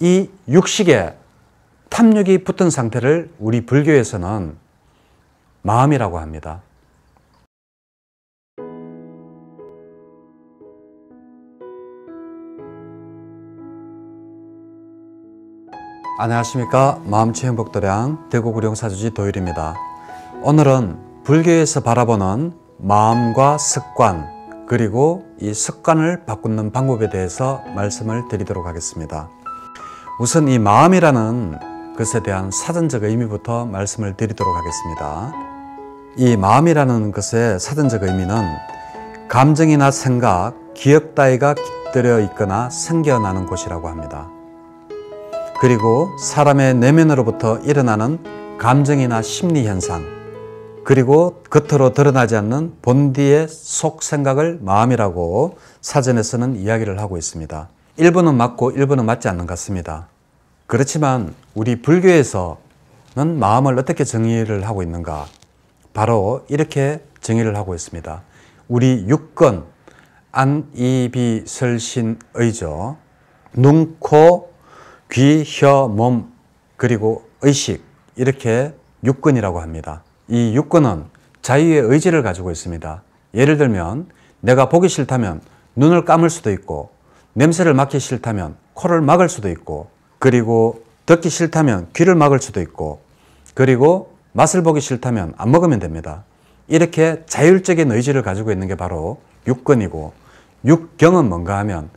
이 육식에 탐욕이 붙은 상태를 우리 불교에서는 마음이라고 합니다. 안녕하십니까 마음치 행복도량 대구구룡사주지 도일입니다. 오늘은 불교에서 바라보는 마음과 습관 그리고 이 습관을 바꾸는 방법에 대해서 말씀을 드리도록 하겠습니다. 우선 이 마음이라는 것에 대한 사전적 의미부터 말씀을 드리도록 하겠습니다. 이 마음이라는 것의 사전적 의미는 감정이나 생각, 기억 따위가 깃들여 있거나 생겨나는 곳이라고 합니다. 그리고 사람의 내면으로부터 일어나는 감정이나 심리 현상, 그리고 겉으로 드러나지 않는 본디의 속 생각을 마음이라고 사전에서는 이야기를 하고 있습니다. 1번은 맞고 1번은 맞지 않는 것 같습니다. 그렇지만 우리 불교에서는 마음을 어떻게 정의를 하고 있는가? 바로 이렇게 정의를 하고 있습니다. 우리 육건 안이비설신의죠. 눈, 코, 귀, 혀, 몸 그리고 의식 이렇게 육근이라고 합니다. 이 육근은 자유의 의지를 가지고 있습니다. 예를 들면 내가 보기 싫다면 눈을 감을 수도 있고 냄새를 맡기 싫다면 코를 막을 수도 있고 그리고 듣기 싫다면 귀를 막을 수도 있고 그리고 맛을 보기 싫다면 안 먹으면 됩니다. 이렇게 자율적인 의지를 가지고 있는 게 바로 육근이고 육경은 뭔가 하면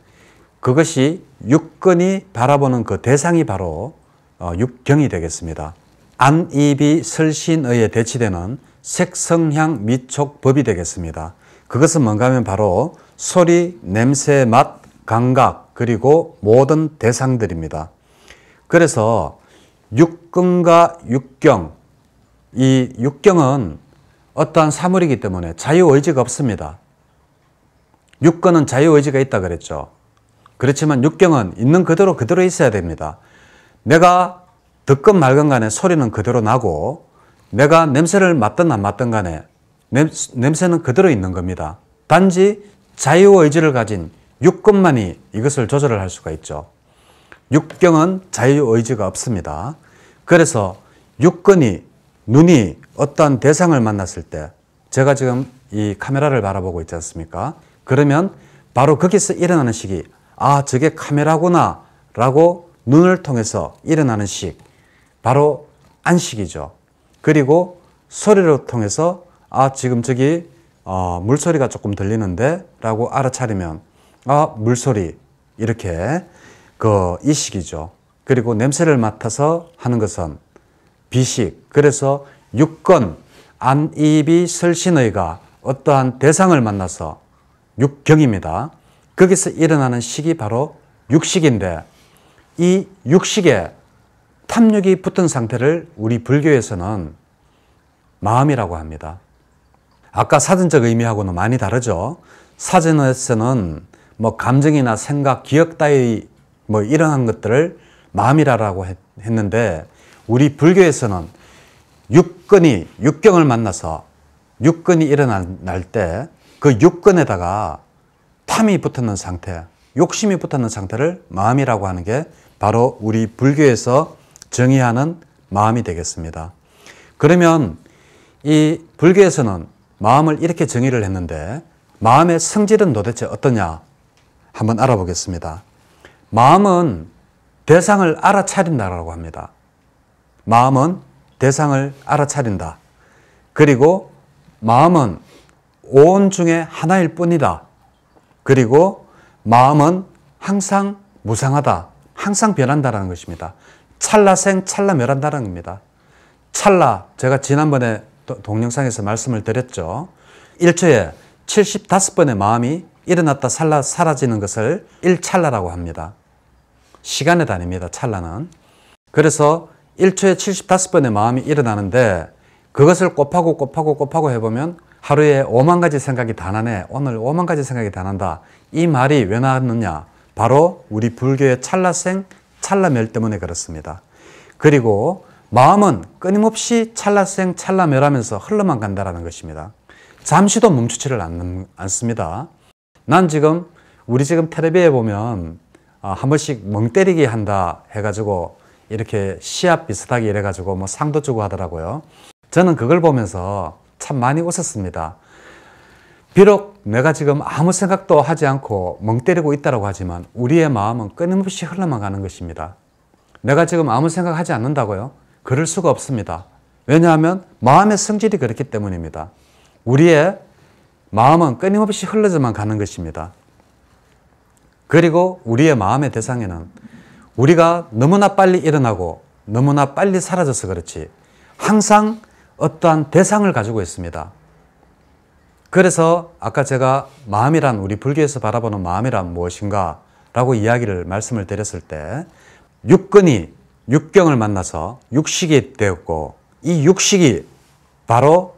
그것이 육근이 바라보는 그 대상이 바로 어, 육경이 되겠습니다. 안입이 설신의에 대치되는 색성향 미촉법이 되겠습니다. 그것은 뭔가 하면 바로 소리, 냄새, 맛, 감각, 그리고 모든 대상들입니다. 그래서 육근과 육경, 이 육경은 어떠한 사물이기 때문에 자유의지가 없습니다. 육근은 자유의지가 있다 그랬죠. 그렇지만 육경은 있는 그대로 그대로 있어야 됩니다. 내가 듣건 말건 간에 소리는 그대로 나고 내가 냄새를 맡든 안 맡든 간에 냄새는 그대로 있는 겁니다. 단지 자유의지를 가진 육권만이 이것을 조절을 할 수가 있죠. 육경은 자유의지가 없습니다. 그래서 육권이 눈이 어떠 대상을 만났을 때 제가 지금 이 카메라를 바라보고 있지 않습니까? 그러면 바로 거기서 일어나는 식이 아 저게 카메라구나 라고 눈을 통해서 일어나는 식 바로 안식이죠. 그리고 소리로 통해서 아 지금 저기 어, 물소리가 조금 들리는데 라고 알아차리면 아, 물소리. 이렇게 그 이식이죠. 그리고 냄새를 맡아서 하는 것은 비식. 그래서 육건 안입이 설신의가 어떠한 대상을 만나서 육경입니다. 거기서 일어나는 식이 바로 육식인데 이 육식에 탐욕이 붙은 상태를 우리 불교에서는 마음이라고 합니다. 아까 사전적 의미하고는 많이 다르죠. 사전에서는 뭐 감정이나 생각, 기억 따위 뭐 이러한 것들을 마음이라고 했는데 우리 불교에서는 육근이 육경을 만나서 육근이 일어날 때 그 육근에다가 탐이 붙는 었 상태, 욕심이 붙는 었 상태를 마음이라고 하는 게 바로 우리 불교에서 정의하는 마음이 되겠습니다. 그러면 이 불교에서는 마음을 이렇게 정의를 했는데 마음의 성질은 도대체 어떠냐? 한번 알아보겠습니다. 마음은 대상을 알아차린다라고 합니다. 마음은 대상을 알아차린다. 그리고 마음은 온 중에 하나일 뿐이다. 그리고 마음은 항상 무상하다. 항상 변한다라는 것입니다. 찰나생 찰나멸한다는 겁니다. 찰나, 제가 지난번에 동영상에서 말씀을 드렸죠. 일초에 75번의 마음이 일어났다 살라, 사라지는 것을 1찰나라고 합니다. 시간의 단위입니다. 찰나는. 그래서 1초에 75번의 마음이 일어나는데 그것을 곱하고 곱하고 곱하고 해보면 하루에 5만 가지 생각이 다 나네. 오늘 5만 가지 생각이 다 난다. 이 말이 왜 나왔느냐? 바로 우리 불교의 찰나생, 찰나멸 때문에 그렇습니다. 그리고 마음은 끊임없이 찰나생, 찰나멸하면서 흘러만 간다라는 것입니다. 잠시도 멈추지를 않는, 않습니다. 난 지금 우리 지금 텔레비에 보면 아, 한 번씩 멍 때리게 한다 해가지고 이렇게 시합 비슷하게 이래가지고 뭐 상도 주고 하더라고요. 저는 그걸 보면서 참 많이 웃었습니다. 비록 내가 지금 아무 생각도 하지 않고 멍 때리고 있다라고 하지만 우리의 마음은 끊임없이 흘러만 가는 것입니다. 내가 지금 아무 생각하지 않는다고요? 그럴 수가 없습니다. 왜냐하면 마음의 성질이 그렇기 때문입니다. 우리의 마음은 끊임없이 흘러져만 가는 것입니다. 그리고 우리의 마음의 대상에는 우리가 너무나 빨리 일어나고 너무나 빨리 사라져서 그렇지 항상 어떠한 대상을 가지고 있습니다. 그래서 아까 제가 마음이란 우리 불교에서 바라보는 마음이란 무엇인가 라고 이야기를 말씀을 드렸을 때 육근이 육경을 만나서 육식이 되었고 이 육식이 바로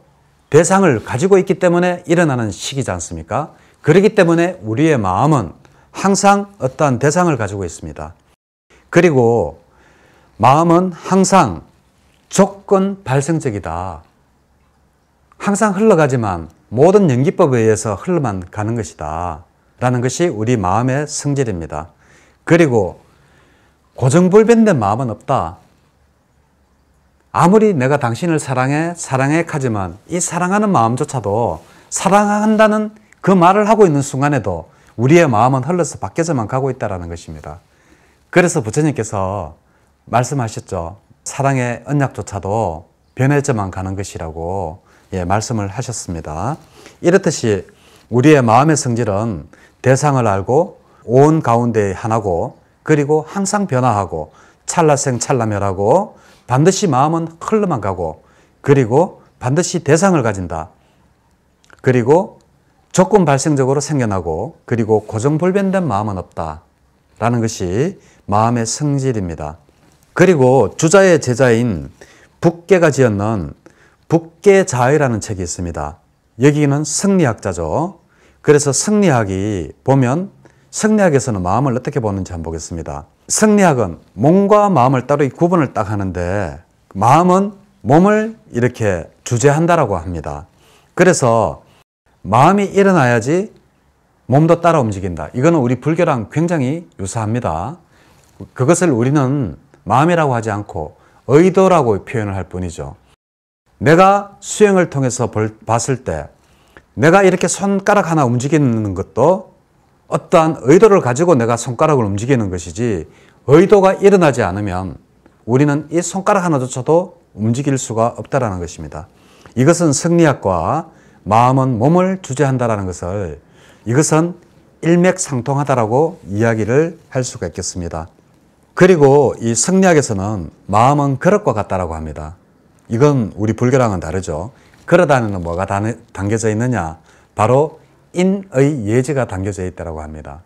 대상을 가지고 있기 때문에 일어나는 시기지 않습니까? 그러기 때문에 우리의 마음은 항상 어떠한 대상을 가지고 있습니다. 그리고 마음은 항상 조건 발생적이다. 항상 흘러가지만 모든 연기법에 의해서 흘러만 가는 것이다. 라는 것이 우리 마음의 성질입니다. 그리고 고정불변된 마음은 없다. 아무리 내가 당신을 사랑해 사랑해 하지만 이 사랑하는 마음조차도 사랑한다는 그 말을 하고 있는 순간에도 우리의 마음은 흘러서 밖에서만 가고 있다라는 것입니다. 그래서 부처님께서 말씀하셨죠. 사랑의 언약조차도 변해져만 가는 것이라고 예, 말씀을 하셨습니다. 이렇듯이 우리의 마음의 성질은 대상을 알고 온 가운데 하나고 그리고 항상 변화하고 찰나생 찰나멸하고 반드시 마음은 흘러만 가고 그리고 반드시 대상을 가진다. 그리고 조건 발생적으로 생겨나고 그리고 고정불변된 마음은 없다. 라는 것이 마음의 성질입니다. 그리고 주자의 제자인 북계가 지었는 북계자의라는 책이 있습니다. 여기는 승리학자죠. 그래서 승리학이 보면 승리학에서는 마음을 어떻게 보는지 한번 보겠습니다. 승리학은 몸과 마음을 따로 이 구분을 딱 하는데 마음은 몸을 이렇게 주제한다라고 합니다. 그래서 마음이 일어나야지 몸도 따라 움직인다. 이거는 우리 불교랑 굉장히 유사합니다. 그것을 우리는 마음이라고 하지 않고 의도라고 표현을 할 뿐이죠. 내가 수행을 통해서 봤을 때 내가 이렇게 손가락 하나 움직이는 것도 어떠한 의도를 가지고 내가 손가락을 움직이는 것이지 의도가 일어나지 않으면 우리는 이 손가락 하나조차도 움직일 수가 없다라는 것입니다. 이것은 승리학과 마음은 몸을 주제한다라는 것을 이것은 일맥상통하다라고 이야기를 할 수가 있겠습니다. 그리고 이승리학에서는 마음은 그릇과 같다라고 합니다. 이건 우리 불교랑은 다르죠. 그러다는 뭐가 담겨져 있느냐? 바로 인의 예지가 담겨져 있다고 합니다.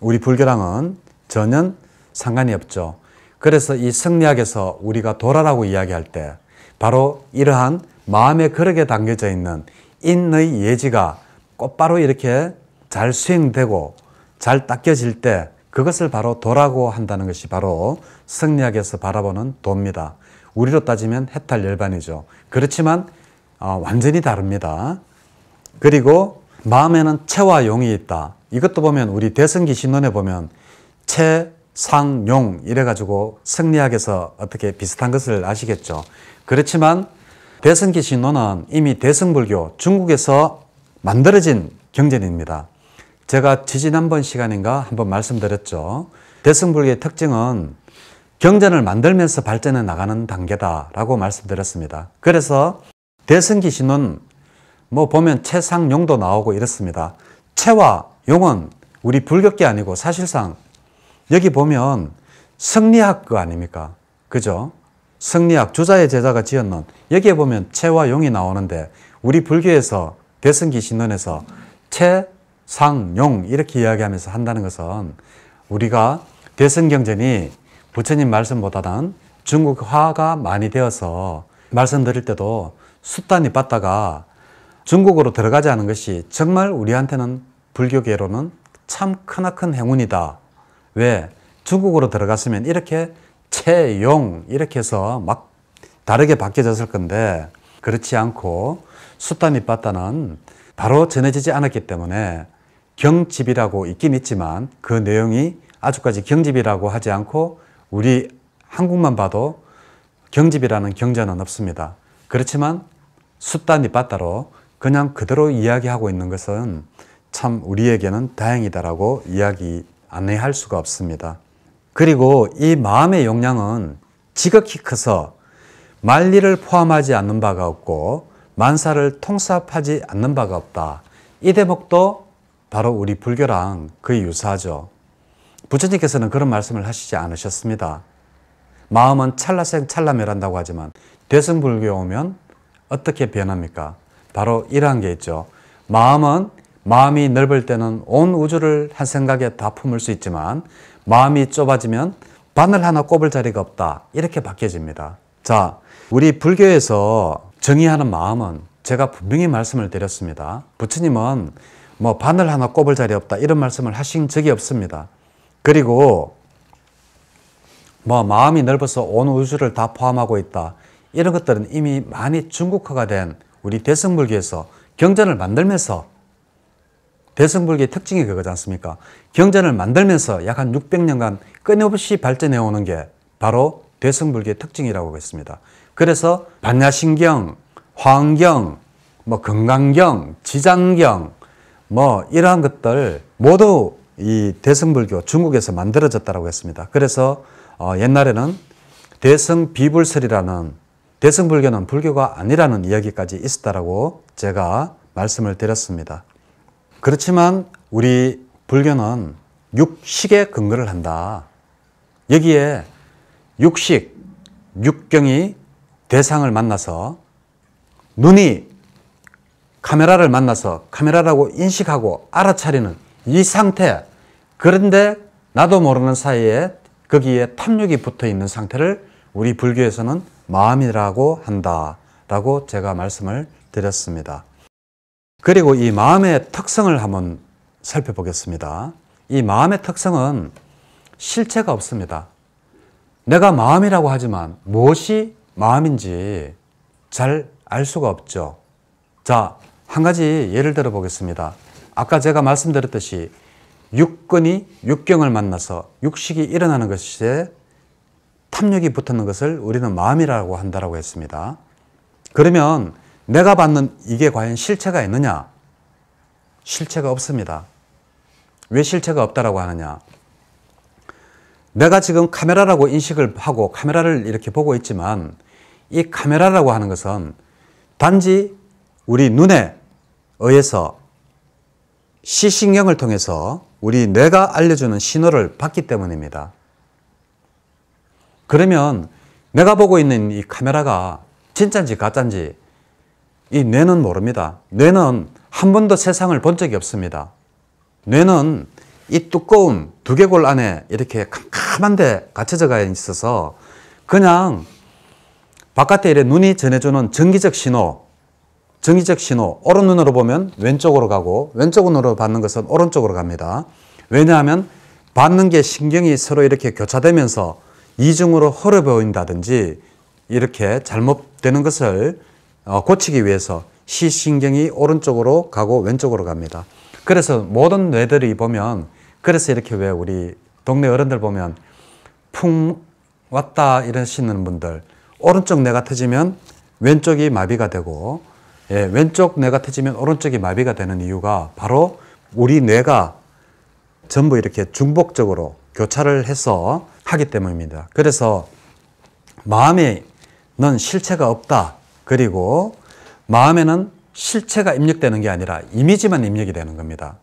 우리 불교랑은 전혀 상관이 없죠. 그래서 이 성리학에서 우리가 도라라고 이야기할 때 바로 이러한 마음에 그르게 담겨져 있는 인의 예지가 곧바로 이렇게 잘 수행되고 잘 닦여질 때 그것을 바로 도라고 한다는 것이 바로 성리학에서 바라보는 도입니다. 우리로 따지면 해탈 열반이죠. 그렇지만 아, 완전히 다릅니다. 그리고 마음에는 채와 용이 있다. 이것도 보면 우리 대승기 신론에 보면 채, 상, 용 이래가지고 승리학에서 어떻게 비슷한 것을 아시겠죠. 그렇지만 대승기 신론은 이미 대승불교 중국에서 만들어진 경전입니다. 제가 지지난번 시간인가 한번 말씀드렸죠. 대승불교의 특징은 경전을 만들면서 발전해 나가는 단계다라고 말씀드렸습니다. 그래서 대승기 신론 뭐 보면 채상용도 나오고 이렇습니다. 채와 용은 우리 불격계 아니고 사실상 여기 보면 승리학 거 그 아닙니까? 그죠? 승리학 주자의 제자가 지었는 여기에 보면 채와 용이 나오는데 우리 불교에서 배승기 신론에서 채, 상, 용 이렇게 이야기하면서 한다는 것은 우리가 대승경전이 부처님 말씀보다는 중국화가 많이 되어서 말씀드릴 때도 숫단이 빠다가 중국으로 들어가지 않은 것이 정말 우리한테는 불교계로는 참 크나큰 행운이다. 왜? 중국으로 들어갔으면 이렇게 채용 이렇게 해서 막 다르게 바뀌어졌을 건데 그렇지 않고 수단 밑바다는 바로 전해지지 않았기 때문에 경집이라고 있긴 있지만 그 내용이 아주까지 경집이라고 하지 않고 우리 한국만 봐도 경집이라는 경전은 없습니다. 그렇지만 숫다 밑바다로 그냥 그대로 이야기하고 있는 것은 참 우리에게는 다행이다라고 이야기 안내할 수가 없습니다. 그리고 이 마음의 용량은 지극히 커서 만리를 포함하지 않는 바가 없고 만사를 통합하지 않는 바가 없다. 이 대목도 바로 우리 불교랑 거의 유사하죠. 부처님께서는 그런 말씀을 하시지 않으셨습니다. 마음은 찰나생 찰나멸한다고 하지만 대승불교 오면 어떻게 변합니까? 바로 이러한 게 있죠. 마음은 마음이 넓을 때는 온 우주를 한 생각에 다 품을 수 있지만 마음이 좁아지면 바늘 하나 꼽을 자리가 없다. 이렇게 바뀌어집니다. 자, 우리 불교에서 정의하는 마음은 제가 분명히 말씀을 드렸습니다. 부처님은 뭐 바늘 하나 꼽을 자리 없다. 이런 말씀을 하신 적이 없습니다. 그리고 뭐 마음이 넓어서 온 우주를 다 포함하고 있다. 이런 것들은 이미 많이 중국화가 된 우리 대성불교에서 경전을 만들면서 대성불교의 특징이 그거지 않습니까? 경전을 만들면서 약 한 600년간 끊임없이 발전해오는 게 바로 대성불교의 특징이라고 보겠습니다. 그래서 반야신경, 화경, 뭐 건강경, 지장경, 뭐 이러한 것들 모두 이 대성불교 중국에서 만들어졌다고 했습니다. 그래서 어, 옛날에는 대성 비불설이라는 대승불교는 불교가 아니라는 이야기까지 있었다라고 제가 말씀을 드렸습니다. 그렇지만 우리 불교는 육식에 근거를 한다. 여기에 육식, 육경이 대상을 만나서 눈이 카메라를 만나서 카메라라고 인식하고 알아차리는 이 상태 그런데 나도 모르는 사이에 거기에 탐욕이 붙어 있는 상태를 우리 불교에서는 마음이라고 한다. 라고 제가 말씀을 드렸습니다. 그리고 이 마음의 특성을 한번 살펴보겠습니다. 이 마음의 특성은 실체가 없습니다. 내가 마음이라고 하지만 무엇이 마음인지 잘 알 수가 없죠. 자, 한 가지 예를 들어 보겠습니다. 아까 제가 말씀드렸듯이 육근이 육경을 만나서 육식이 일어나는 것이 탐욕이 붙는 것을 우리는 마음이라고 한다라고 했습니다. 그러면 내가 받는 이게 과연 실체가 있느냐? 실체가 없습니다. 왜 실체가 없다라고 하느냐? 내가 지금 카메라라고 인식을 하고 카메라를 이렇게 보고 있지만 이 카메라라고 하는 것은 단지 우리 눈에 의해서 시신경을 통해서 우리 뇌가 알려주는 신호를 받기 때문입니다. 그러면 내가 보고 있는 이 카메라가 진짜인지 가짜인지 이 뇌는 모릅니다. 뇌는 한 번도 세상을 본 적이 없습니다. 뇌는 이 두꺼운 두개골 안에 이렇게 캄캄한 데 갇혀져 가 있어서 그냥 바깥에 이래 눈이 전해주는 전기적 신호, 전기적 신호, 오른 눈으로 보면 왼쪽으로 가고 왼쪽 눈으로 받는 것은 오른쪽으로 갑니다. 왜냐하면 받는 게 신경이 서로 이렇게 교차되면서 이중으로 허려 보인다든지 이렇게 잘못되는 것을 어, 고치기 위해서 시신경이 오른쪽으로 가고 왼쪽으로 갑니다. 그래서 모든 뇌들이 보면 그래서 이렇게 왜 우리 동네 어른들 보면 풍 왔다 이러시는 분들 오른쪽 뇌가 터지면 왼쪽이 마비가 되고 예, 왼쪽 뇌가 터지면 오른쪽이 마비가 되는 이유가 바로 우리 뇌가 전부 이렇게 중복적으로 교차를 해서 하기 때문입니다. 그래서 마음에는 실체가 없다. 그리고 마음에는 실체가 입력되는 게 아니라 이미지만 입력이 되는 겁니다.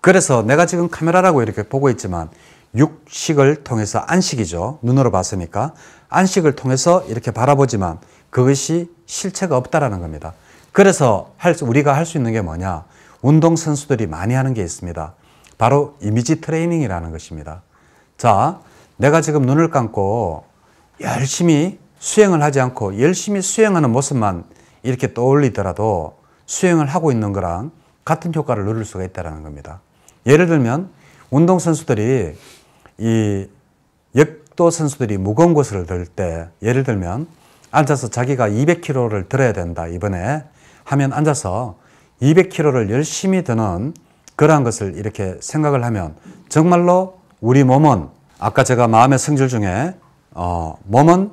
그래서 내가 지금 카메라라고 이렇게 보고 있지만 육식을 통해서 안식이죠. 눈으로 봤으니까 안식을 통해서 이렇게 바라보지만 그것이 실체가 없다라는 겁니다. 그래서 할 수, 우리가 할 수 있는 게 뭐냐? 운동 선수들이 많이 하는 게 있습니다. 바로 이미지 트레이닝이라는 것입니다. 자, 내가 지금 눈을 감고 열심히 수행을 하지 않고 열심히 수행하는 모습만 이렇게 떠올리더라도 수행을 하고 있는 거랑 같은 효과를 누릴 수가 있다는 겁니다. 예를 들면 운동선수들이 이 역도 선수들이 무거운 것을 들 때 예를 들면 앉아서 자기가 200kg를 들어야 된다 이번에 하면 앉아서 200kg를 열심히 드는 그러한 것을 이렇게 생각을 하면 정말로 우리 몸은 아까 제가 마음의 성질 중에 어, 몸은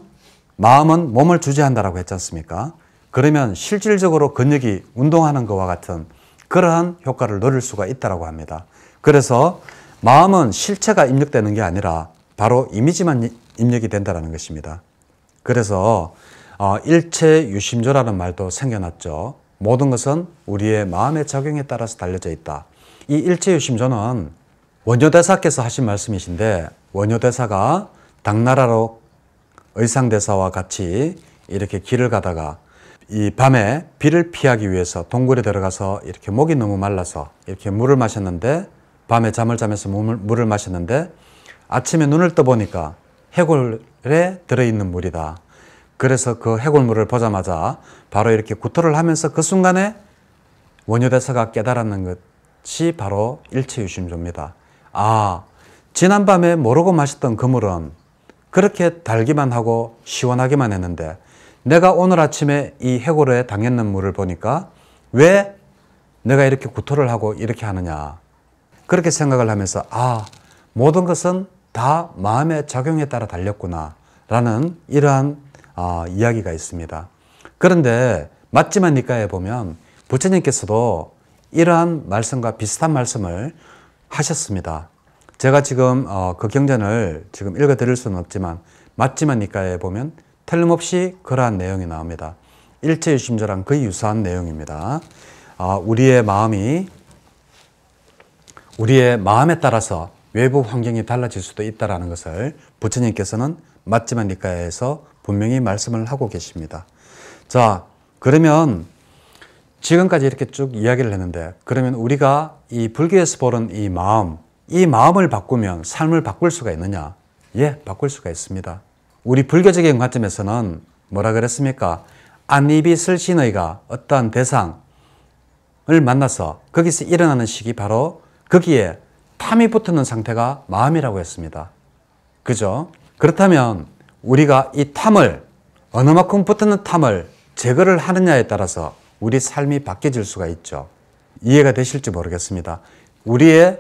마음은 몸을 주재한다라고 했지 않습니까? 그러면 실질적으로 근육이 운동하는 것과 같은 그러한 효과를 누릴 수가 있다라고 합니다. 그래서 마음은 실체가 입력되는 게 아니라 바로 이미지만 입력이 된다라는 것입니다. 그래서 어, 일체 유심조라는 말도 생겨났죠. 모든 것은 우리의 마음의 작용에 따라서 달려져 있다. 이 일체 유심조는 원효대사께서 하신 말씀이신데 원효대사가 당나라로 의상대사와 같이 이렇게 길을 가다가 이 밤에 비를 피하기 위해서 동굴에 들어가서 이렇게 목이 너무 말라서 이렇게 물을 마셨는데 밤에 잠을 자면서 물을 마셨는데 아침에 눈을 떠보니까 해골에 들어있는 물이다. 그래서 그 해골물을 보자마자 바로 이렇게 구토를 하면서 그 순간에 원효대사가 깨달았는 것이 바로 일체유심조입니다. 아, 지난밤에 모르고 마셨던 그물은 그렇게 달기만 하고 시원하기만 했는데 내가 오늘 아침에 이 해골에 당했는 물을 보니까 왜 내가 이렇게 구토를 하고 이렇게 하느냐. 그렇게 생각을 하면서 아, 모든 것은 다 마음의 작용에 따라 달렸구나. 라는 이러한 아, 이야기가 있습니다. 그런데 맞지만 니까에 보면 부처님께서도 이러한 말씀과 비슷한 말씀을 하셨습니다. 제가 지금 어, 그 경전을 지금 읽어 드릴 수는 없지만 맞지만 니까에 보면 틀림없이 그러한 내용이 나옵니다. 일체 유심조랑 거의 유사한 내용입니다. 어, 우리의 마음이 우리의 마음에 따라서 외부 환경이 달라질 수도 있다라는 것을 부처님께서는 맞지만 니까에서 분명히 말씀을 하고 계십니다. 자, 그러면 지금까지 이렇게 쭉 이야기를 했는데 그러면 우리가 이 불교에서 보는 이 마음, 이 마음을 바꾸면 삶을 바꿀 수가 있느냐? 예, 바꿀 수가 있습니다. 우리 불교적인 관점에서는 뭐라 그랬습니까? 안입이 슬신의가 어떠한 대상을 만나서 거기서 일어나는 식이 바로 거기에 탐이 붙는 상태가 마음이라고 했습니다. 그죠? 그렇다면 우리가 이 탐을 어느 만큼 붙는 탐을 제거를 하느냐에 따라서 우리 삶이 바뀌어질 수가 있죠. 이해가 되실지 모르겠습니다. 우리의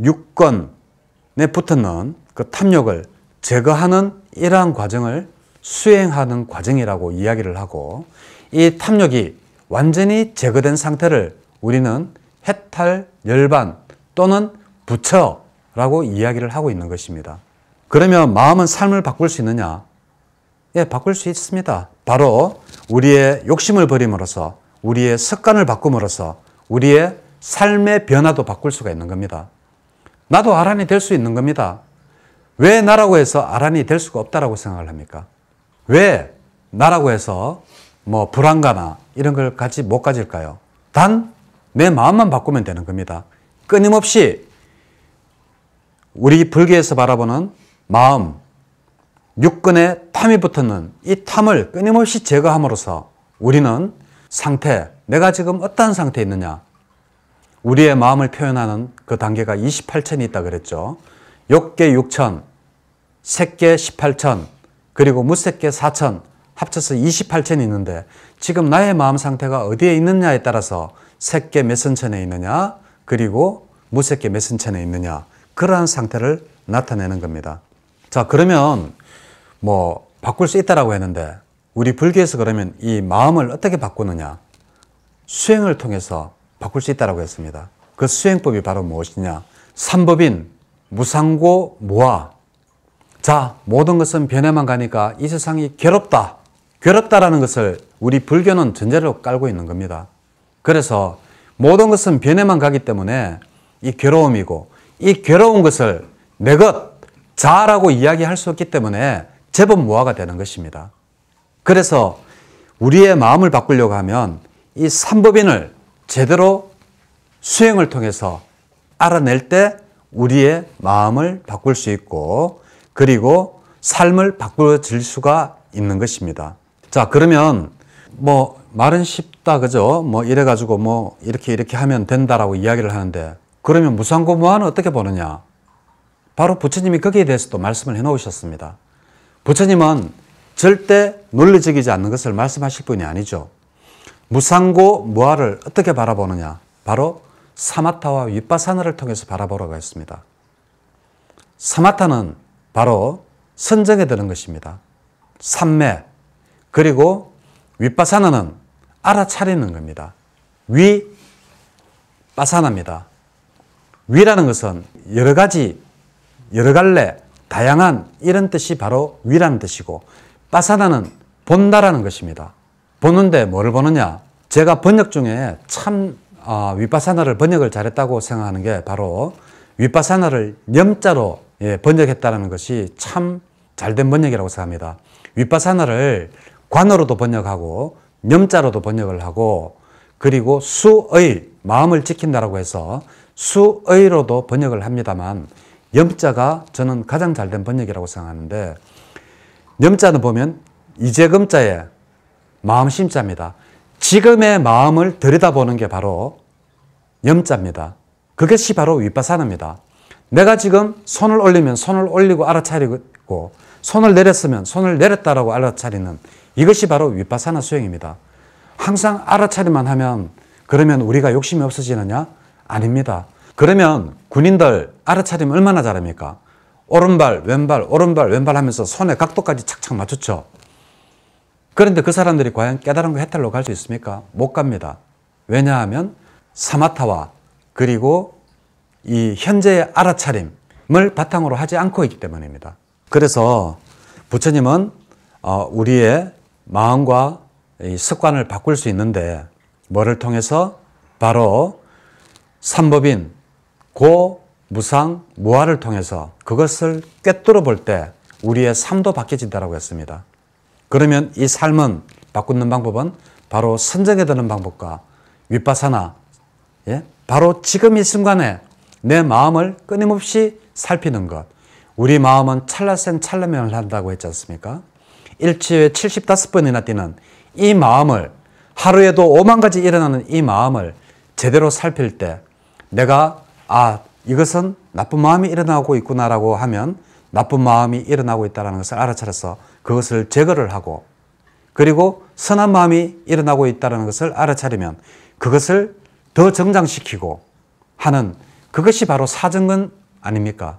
육권에 붙어는 그 탐욕을 제거하는 이러한 과정을 수행하는 과정이라고 이야기를 하고 이 탐욕이 완전히 제거된 상태를 우리는 해탈, 열반 또는 부처라고 이야기를 하고 있는 것입니다. 그러면 마음은 삶을 바꿀 수 있느냐? 예, 바꿀 수 있습니다. 바로 우리의 욕심을 버림으로써 우리의 습관을 바꿈으로써 우리의 삶의 변화도 바꿀 수가 있는 겁니다. 나도 아란이 될 수 있는 겁니다. 왜 나라고 해서 아란이 될 수가 없다라고 생각을 합니까? 왜 나라고 해서 뭐 불안가나 이런 걸 같이 못 가질까요? 단 내 마음만 바꾸면 되는 겁니다. 끊임없이 우리 불교에서 바라보는 마음, 육근에 탐이 붙었는 이 탐을 끊임없이 제거함으로써 우리는 상태, 내가 지금 어떠한 상태에 있느냐. 우리의 마음을 표현하는 그 단계가 28천이 있다 그랬죠. 욕계 6천, 색계 18천, 그리고 무색계 4천, 합쳐서 28천이 있는데 지금 나의 마음 상태가 어디에 있느냐에 따라서 색계 몇선천에 있느냐, 그리고 무색계 몇선천에 있느냐, 그러한 상태를 나타내는 겁니다. 자, 그러면 뭐 바꿀 수 있다라고 했는데 우리 불교에서 그러면 이 마음을 어떻게 바꾸느냐? 수행을 통해서 바꿀 수 있다라고 했습니다. 그 수행법이 바로 무엇이냐? 삼법인 무상고 무아. 자, 모든 것은 변해만 가니까 이 세상이 괴롭다. 괴롭다라는 것을 우리 불교는 전제로 깔고 있는 겁니다. 그래서 모든 것은 변해만 가기 때문에 이 괴로움이고 이 괴로운 것을 내 것, 자라고 이야기할 수 없기 때문에 제법 모아가 되는 것입니다. 그래서 우리의 마음을 바꾸려고 하면 이 삼법인을 제대로 수행을 통해서 알아낼 때 우리의 마음을 바꿀 수 있고 그리고 삶을 바꾸어질 수가 있는 것입니다. 자, 그러면 뭐 말은 쉽다 그죠? 뭐 이래 가지고 뭐 이렇게 이렇게 하면 된다라고 이야기를 하는데 그러면 무상고무한는 어떻게 보느냐? 바로 부처님이 거기에 대해서도 말씀을 해 놓으셨습니다. 부처님은 절대 논리적이지 않는 것을 말씀하실 분이 아니죠. 무상고 무아를 어떻게 바라보느냐? 바로 사마타와 윗바사나를 통해서 바라보라고 했습니다. 사마타는 바로 선정에 드는 것입니다. 삼매 그리고 윗바사나는 알아차리는 겁니다. 위 빠사나입니다. 위라는 것은 여러 가지 여러 갈래 다양한 이런 뜻이 바로 위라는 뜻이고 빠사나는 본다라는 것입니다. 보는데 뭐를 보느냐? 제가 번역 중에 참 어, 아, 윗바사나를 번역을 잘했다고 생각하는 게 바로 윗바사나를 염자로 예, 번역했다는 것이 참 잘된 번역이라고 생각합니다. 윗바사나를 관어로도 번역하고 염자로도 번역을 하고 그리고 수의 마음을 지킨다라고 해서 수의로도 번역을 합니다만 염자가 저는 가장 잘 된 번역이라고 생각하는데 염자는 보면 이제금자의 마음심자입니다. 지금의 마음을 들여다보는 게 바로 염자입니다. 그것이 바로 윗바사입니다 내가 지금 손을 올리면 손을 올리고 알아차리고 손을 내렸으면 손을 내렸다라고 알아차리는 이것이 바로 윗바사나 수행입니다. 항상 알아차리만 하면 그러면 우리가 욕심이 없어지느냐? 아닙니다. 그러면 군인들 알아차림 얼마나 잘합니까? 오른발, 왼발, 오른발, 왼발 하면서 손의 각도까지 착착 맞췄죠. 그런데 그 사람들이 과연 깨달음과 해탈로 갈 수 있습니까? 못 갑니다. 왜냐하면 사마타와 그리고 이 현재의 알아차림을 바탕으로 하지 않고 있기 때문입니다. 그래서 부처님은 어, 우리의 마음과 습관을 바꿀 수 있는데 뭐를 통해서 바로 삼법인 고, 무상, 무화를 통해서 그것을 꿰뚫어 볼 때 우리의 삶도 바뀌어진다라고 했습니다. 그러면 이 삶은 바꾸는 방법은 바로 선정해 드는 방법과 윗바사나 예? 바로 지금 이 순간에 내 마음을 끊임없이 살피는 것. 우리 마음은 찰나센 찰나면을 한다고 했지 않습니까? 일치에 75번이나 뛰는 이 마음을 하루에도 5만 가지 일어나는 이 마음을 제대로 살필 때 내가 아, 이것은 나쁜 마음이 일어나고 있구나라고 하면 나쁜 마음이 일어나고 있다는 것을 알아차려서 그것을 제거를 하고 그리고 선한 마음이 일어나고 있다는 것을 알아차리면 그것을 더 정장시키고 하는 그것이 바로 사정은 아닙니까?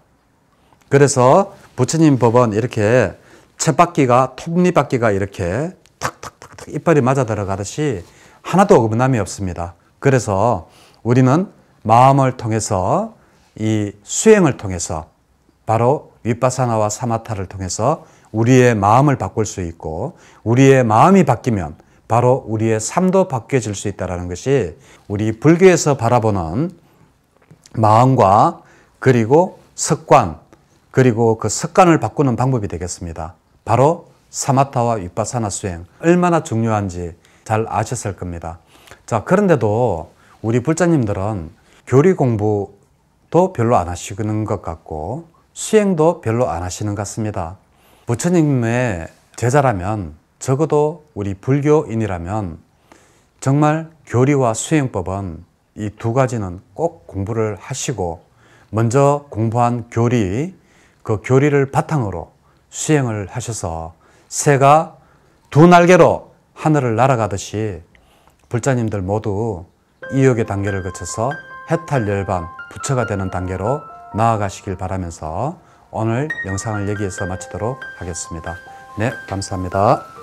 그래서 부처님 법은 이렇게 쳇바퀴가 톱니바퀴가 이렇게 탁탁탁탁 이빨이 맞아 들어가듯이 하나도 어긋남이 없습니다. 그래서 우리는 마음을 통해서 이 수행을 통해서 바로 윗바사나와 사마타를 통해서 우리의 마음을 바꿀 수 있고 우리의 마음이 바뀌면 바로 우리의 삶도 바뀌어질 수 있다는 것이 우리 불교에서 바라보는 마음과 그리고 습관 그리고 그 습관을 바꾸는 방법이 되겠습니다. 바로 사마타와 윗바사나 수행 얼마나 중요한지 잘 아셨을 겁니다. 자 그런데도 우리 불자님들은 교리 공부도 별로 안 하시는 것 같고 수행도 별로 안 하시는 것 같습니다. 부처님의 제자라면 적어도 우리 불교인이라면 정말 교리와 수행법은 이 두 가지는 꼭 공부를 하시고 먼저 공부한 교리, 그 교리를 바탕으로 수행을 하셔서 새가 두 날개로 하늘을 날아가듯이 불자님들 모두 이역의 단계를 거쳐서 해탈 열반 부처가 되는 단계로 나아가시길 바라면서 오늘 영상을 여기에서 마치도록 하겠습니다. 네, 감사합니다.